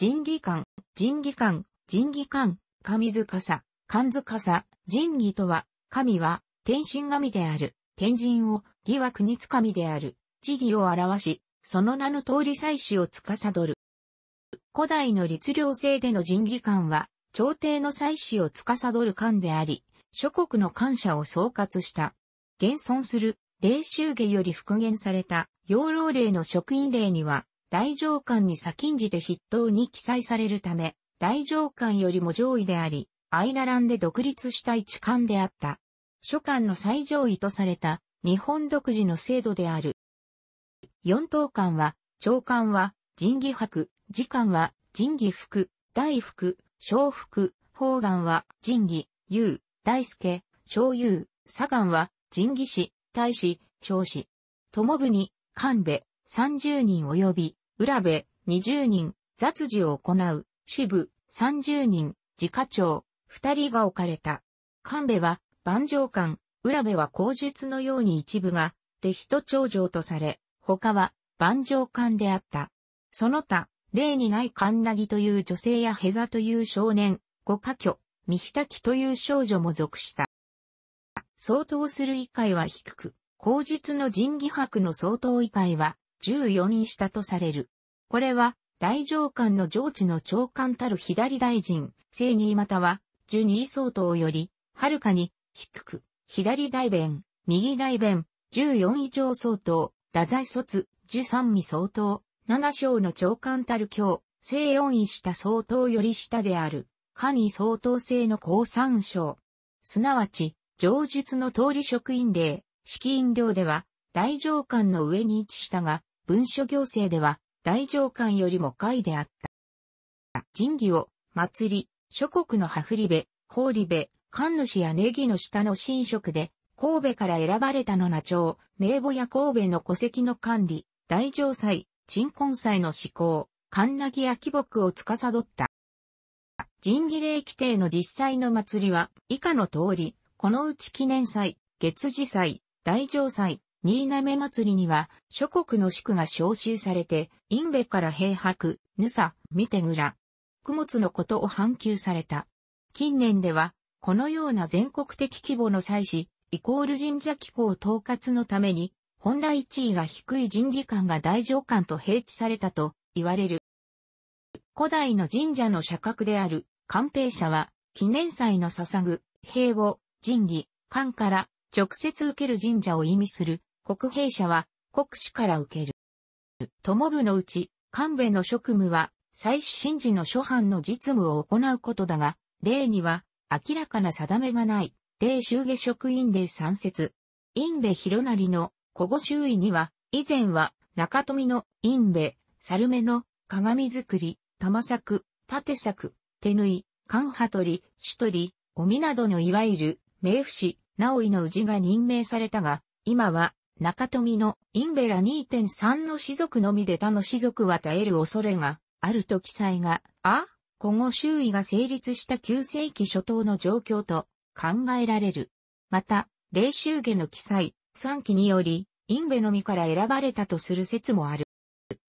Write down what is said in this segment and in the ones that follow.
人技官、人技官、人技官、神塚さ、神塚さ、人技とは、神は、天神神である、天神を、義は国かみである、地義を表し、その名の通り祭祀を司る。古代の律令制での人技官は、朝廷の祭祀を司る官であり、諸国の感謝を総括した。現存する、霊衆下より復元された、養老霊の職員霊には、大上官に先んじて筆頭に記載されるため、大上官よりも上位であり、アイラランで独立した一官であった。書官の最上位とされた日本独自の制度である。四等官は、長官は仁義博、次官は仁義福、大福、小福、方願は仁義、優、大助、小優、左官は仁義士、大使、少子。友部に、官部、三十人及び、浦部、20人、雑事を行う、支部、30人、自家長、2人が置かれた。神戸は、万丈館、浦部は口述のように一部が、で人長城とされ、他は、万丈館であった。その他、例にないカンナギという女性やヘザという少年、五家居、三日木という少女も属した。相当する以下は低く、口述の人義博の相当以下は14位したとされる。これは、大上官の上智の長官たる左大臣、正義または、十二相当より、はるかに、低く、左大弁、右大弁、14位上相当、太宰卒、13位相当、7章の長官たる教、正4位下相当より下である、下に相当性の高三章。すなわち、上述の通り職員令、揮員令では、大上官の上に位置したが、文書行政では、大上官よりも下位であった。神儀を、祭り、諸国のハフリベ、ホーリベ、神主やネギの下の神職で、神戸から選ばれたのな町、名簿や神戸の戸籍の管理、大城祭、鎮魂祭の施行、神なぎや木木を司った。神儀礼規定の実際の祭りは、以下の通り、このうち記念祭、月次祭、大城祭、新滑祭りには、諸国の宿が召集されて、インベから平白、ヌサ、ミテグラ、供物のことを反休された。近年では、このような全国的規模の祭祀、イコール神社機構統括のために、本来地位が低い神技官が大上官と平地されたと言われる。古代の神社の社格である、官兵者は、記念祭の捧ぐ、兵を、神技、官から直接受ける神社を意味する国兵者は国主から受ける。友部のうち、官兵の職務は、祭祀神事の諸藩の実務を行うことだが、例には、明らかな定めがない、例衆下職員で参節。院部広成の保護周囲には、以前は、中富の院部、猿目の鏡作り、玉作、縦作、手縫い、関破取り、主取り、おみなどのいわゆる、名不死、直井の氏が任命されたが、今は、中富のインベラ2.3の士族のみで他の士族は耐える恐れがあると記載が、あ、今後周囲が成立した9世紀初頭の状況と考えられる。また、霊州下の記載、3期により、インベのみから選ばれたとする説もある。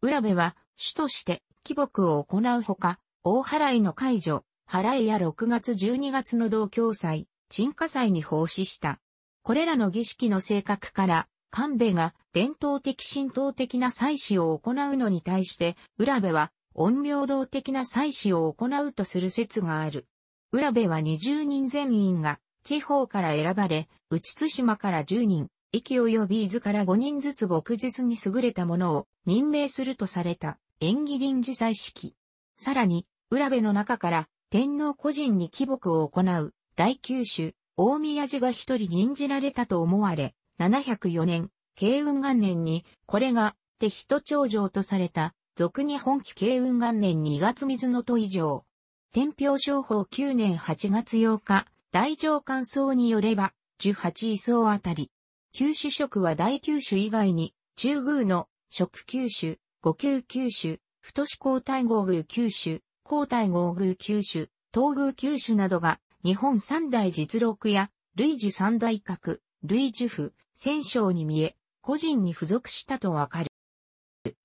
浦部は、主として、貴木を行うほか、大払いの解除、払いや6月12月の同郷祭、鎮火祭に奉仕した。これらの儀式の性格から、神戸が伝統的神道的な祭祀を行うのに対して、浦部は陰陽道的な祭祀を行うとする説がある。浦部は20人全員が地方から選ばれ、内津島から10人、駅及び伊豆から5人ずつ牧日に優れた者を任命するとされた縁起臨時祭式。さらに、浦部の中から天皇個人に貴牧を行う大九州、大宮寺が一人任じられたと思われ、704年、慶雲元年に、これが、手人長城とされた、俗に本期慶雲元年2月水の戸以上。天平商法9年8月8日、大上官僧によれば、18位層あたり。九主食は大九主以外に、中宮の、食九主、五級九主、太子皇太后宮九州、皇太后宮九州、東宮九州などが、日本三大実録や、類似三大格、類ュフ戦勝に見え、個人に付属したとわかる。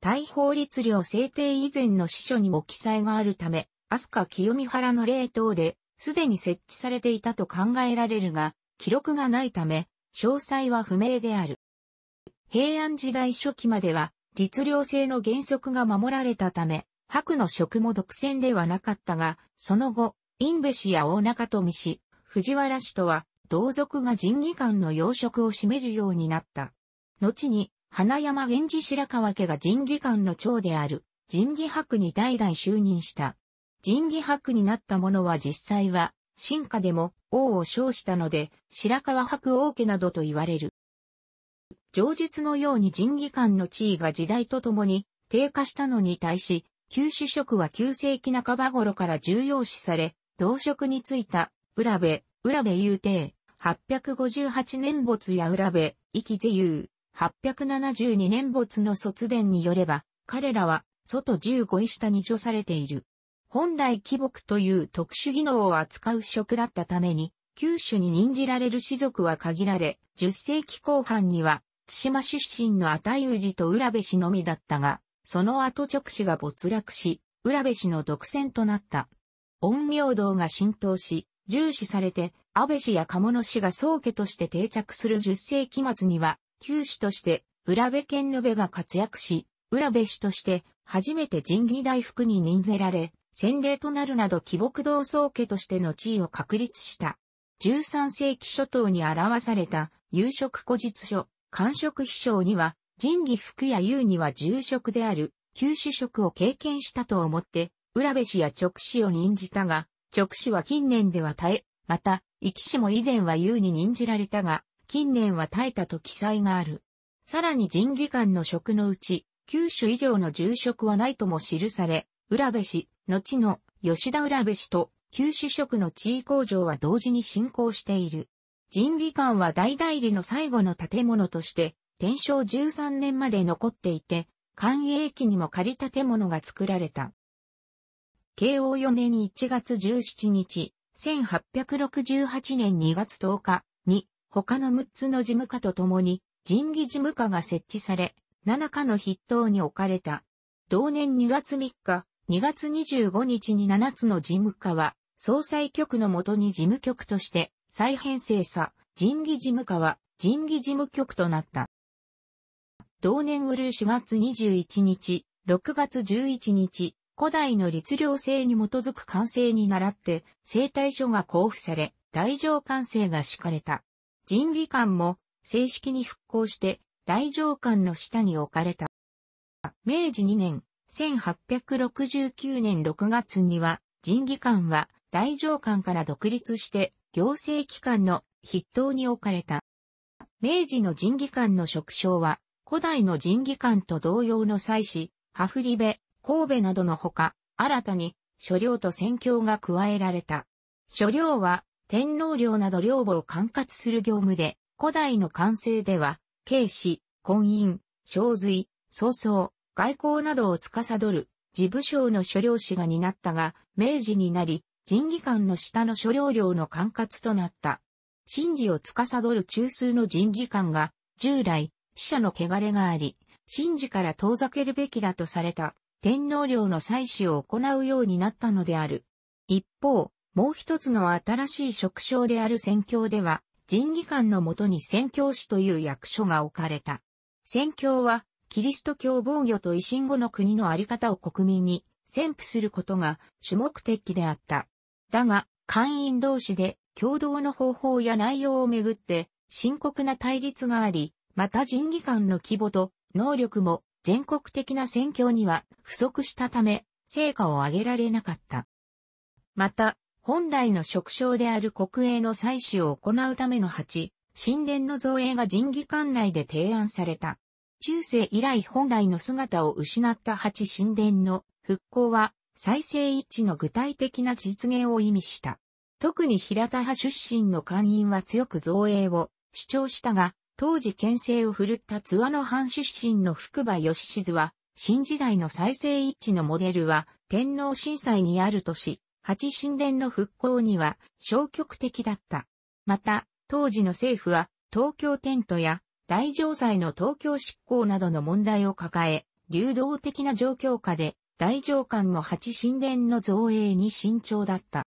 大法律令制定以前の司書にも記載があるため、飛鳥清見原の例等で、すでに設置されていたと考えられるが、記録がないため、詳細は不明である。平安時代初期までは、律令制の原則が守られたため、白の職も独占ではなかったが、その後、インベ氏や大中富氏、藤原氏とは、同族が人技官の要職を占めるようになった。後に、花山源氏白川家が人技官の長である、人技博に代々就任した。人技博になった者は実際は、進化でも王を称したので、白川博王家などと言われる。上述のように人技官の地位が時代とともに低下したのに対し、旧主職は旧世紀半ば頃から重要視され、同職についた、浦部、浦部雄帝、858年没や浦部、壱岐是友、872年没の卒伝によれば、彼らは、外15位下に除されている。本来貴木という特殊技能を扱う職だったために、九州に任じられる士族は限られ、10世紀後半には、津島出身の与氏と浦部氏のみだったが、その後直氏が没落し、浦部氏の独占となった。陰陽道が浸透し、重視されて、安倍氏や鴨野氏が宗家として定着する10世紀末には、旧主として、浦部県延が活躍し、浦部氏として、初めて神儀大福に任ぜられ、先例となるなど貴木道宗家としての地位を確立した。13世紀初頭に表された、夕食古実書、官職秘書には、神儀福や優には住職である、旧主職を経験したと思って、浦部氏や直氏を任じたが、直氏は近年では耐え、また、壱岐死も以前は優に任じられたが、近年は耐えたと記載がある。さらに人技官の職のうち、九種以上の重職はないとも記され、浦部氏、後の吉田浦部氏と九種職の地位工場は同時に進行している。人技館は大代理の最後の建物として、天正13年まで残っていて、官営期にも仮建物が作られた。慶応4年1月17日、1868年2月10日に、他の6つの事務課と共に、人技事務課が設置され、7課の筆頭に置かれた。同年2月3日、2月25日に7つの事務課は、総裁局のもとに事務局として、再編成さ、人技事務課は、人技事務局となった。同年うる4月21日、6月11日、古代の律令制に基づく完成に倣って、生体書が交付され、大乗官制が敷かれた。人技官も正式に復興して、大乗官の下に置かれた。明治2年、1869年6月には、人技官は大乗官から独立して、行政機関の筆頭に置かれた。明治の人技官の職称は、古代の人技官と同様の祭祀、ハフリベ、神戸などのほか、新たに、所領と戦況が加えられた。所領は、天皇領など領母を管轄する業務で、古代の完成では、警視、婚姻、小髄、曹操、外交などを司る、事務省の所領氏が担ったが、明治になり、人議官の下の所領領の管轄となった。神事を司る中枢の人議官が、従来、死者の汚れがあり、神事から遠ざけるべきだとされた。天皇陵の祭祀を行うようになったのである。一方、もう一つの新しい職称である宣教では、人技官のもとに宣教師という役所が置かれた。宣教は、キリスト教防御と維新後の国のあり方を国民に宣布することが主目的であった。だが、官員同士で共同の方法や内容をめぐって深刻な対立があり、また人技官の規模と能力も全国的な戦況には不足したため、成果を上げられなかった。また、本来の職掌である国営の採取を行うための八、神殿の造営が神義館内で提案された。中世以来本来の姿を失った八神殿の復興は再生一致の具体的な実現を意味した。特に平田派出身の官員は強く造営を主張したが、当時県政を振るった津和野藩出身の福場義静は、新時代の再生一致のモデルは天皇震災にあるとし、八神殿の復興には消極的だった。また、当時の政府は東京テントや大城祭の東京執行などの問題を抱え、流動的な状況下で大城間も八神殿の造営に慎重だった。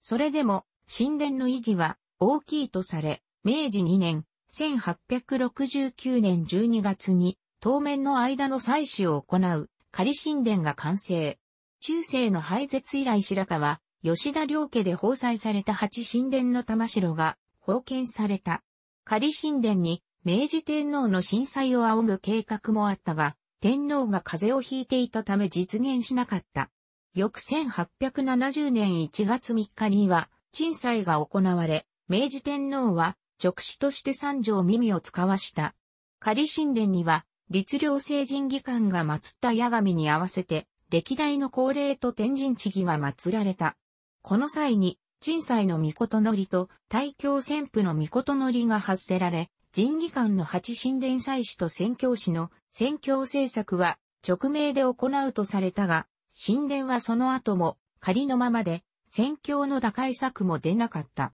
それでも神殿の意義は大きいとされ、明治2年、1869年12月に、当面の間の採取を行う、仮神殿が完成。中世の廃絶以来白川、吉田良家で放載された八神殿の玉城が、封建された。仮神殿に、明治天皇の震災を仰ぐ計画もあったが、天皇が風邪をひいていたため実現しなかった。翌1870年1月3日には、鎮祭が行われ、明治天皇は直使として三条耳を使わした。仮神殿には、律令聖人議官が祀った矢神に合わせて、歴代の恒例と天神地儀が祀られた。この際に、鎮祭の御事のりと、大教旋風の御事のりが発せられ、神議官の八神殿祭祀と宣教師の宣教政策は直命で行うとされたが、神殿はその後も仮のままで、宣教の打開策も出なかった。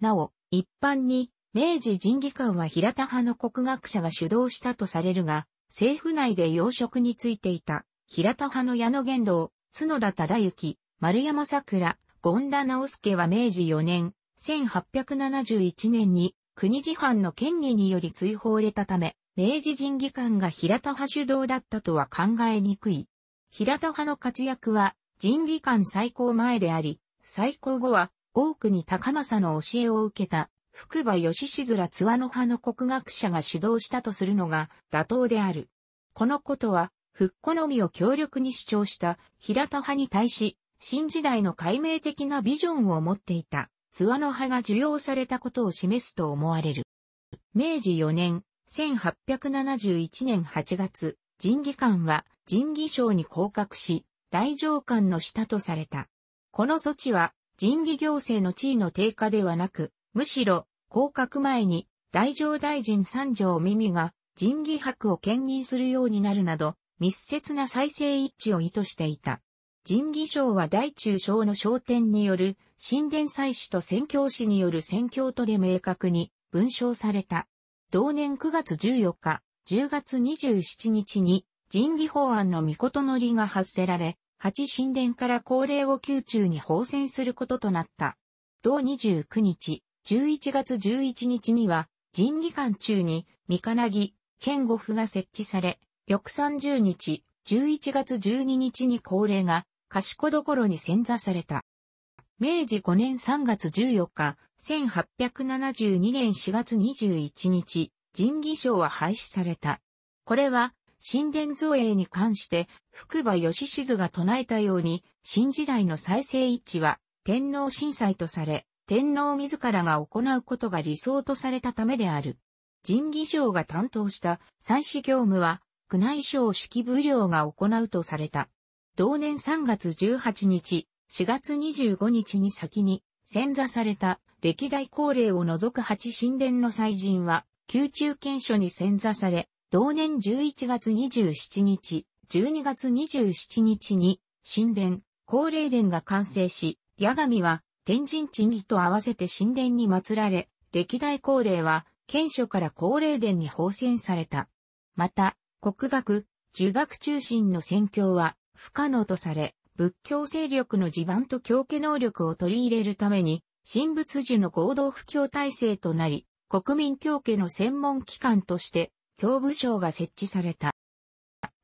なお、一般に、明治人技官は平田派の国学者が主導したとされるが、政府内で要職についていた、平田派の矢野玄道、角田忠之、丸山桜、権田直介は明治4年、1871年に国事犯の権威により追放れたため、明治人技官が平田派主導だったとは考えにくい。平田派の活躍は、人技官最高前であり、最高後は多くに高政の教えを受けた、福場義静ら津和の派の国学者が主導したとするのが妥当である。このことは、復古のみを強力に主張した平田派に対し、新時代の解明的なビジョンを持っていた、津和の派が受容されたことを示すと思われる。明治4年、1871年8月、神技官は神技省に降格し、大上官の下とされた。この措置は、人事行政の地位の低下ではなく、むしろ、降格前に、大乗大臣三条耳が、人事博を兼任するようになるなど、密接な再生一致を意図していた。人義賞は大中小の商店による神殿祭祀と宣教師による宣教とで明確に文章された。同年9月14日、10月27日に人義法案の御事のりが発せられ、八神殿から高齢を宮中に放戦することとなった。同29日、11月11日には、神議館中に、三金木、剣五府が設置され、翌30日、11月12日に高齢が、賢所に潜座された。明治5年3月14日、1872年4月21日、神議賞は廃止された。これは、神殿造営に関して、福場義静が唱えたように、新時代の再生一致は、天皇震災とされ、天皇自らが行うことが理想とされたためである。神儀省が担当した祭祀業務は、宮内省式部領が行うとされた。同年3月18日、4月25日に先に、潜座された歴代高齢を除く8神殿の祭神は、宮中賢書に潜座され、同年11月27日、12月27日に、神殿、高霊殿が完成し、八神は天神地義と合わせて神殿に祀られ、歴代高霊は、県所から高霊殿に奉仙された。また、国学、儒学中心の宣教は不可能とされ、仏教勢力の地盤と教家能力を取り入れるために、神仏寺の合同布教体制となり、国民教家の専門機関として教部省が設置された。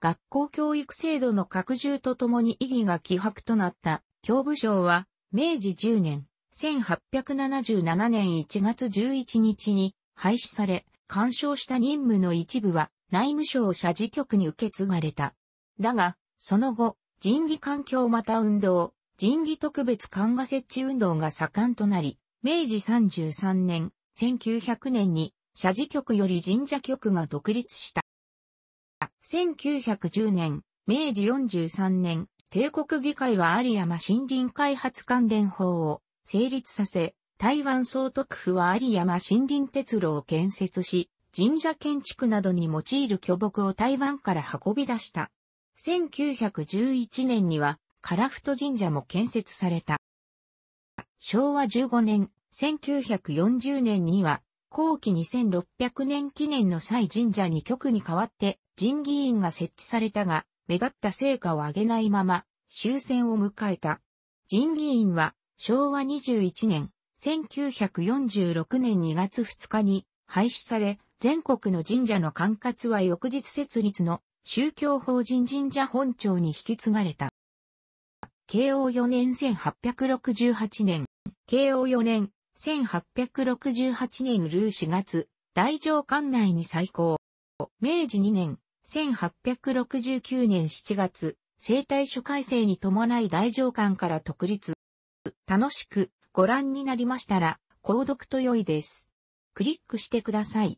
学校教育制度の拡充とともに意義が希薄となった教部省は、明治10年、1877年1月11日に廃止され、干渉した任務の一部は内務省社事局に受け継がれた。だが、その後、人技環境また運動、人技特別管が設置運動が盛んとなり、明治33年、1900年に社寺局より神社局が独立した。1910年、明治43年、帝国議会は有山森林開発関連法を成立させ、台湾総督府は有山森林鉄路を建設し、神社建築などに用いる巨木を台湾から運び出した。1911年には、カラフト神社も建設された。昭和15年、1940年には、後期2600年記念の際神社に局に代わって人議員が設置されたが、目立った成果を上げないまま終戦を迎えた。人議員は昭和21年、1946年2月2日に廃止され、全国の神社の管轄は翌日設立の宗教法人神社本庁に引き継がれた。慶応4年1868年、慶応4年1868年ルー4月、大城館内に再興。明治2年、1869年7月、生態初改正に伴い大城館から独立。楽しくご覧になりましたら、購読と良いです。クリックしてください。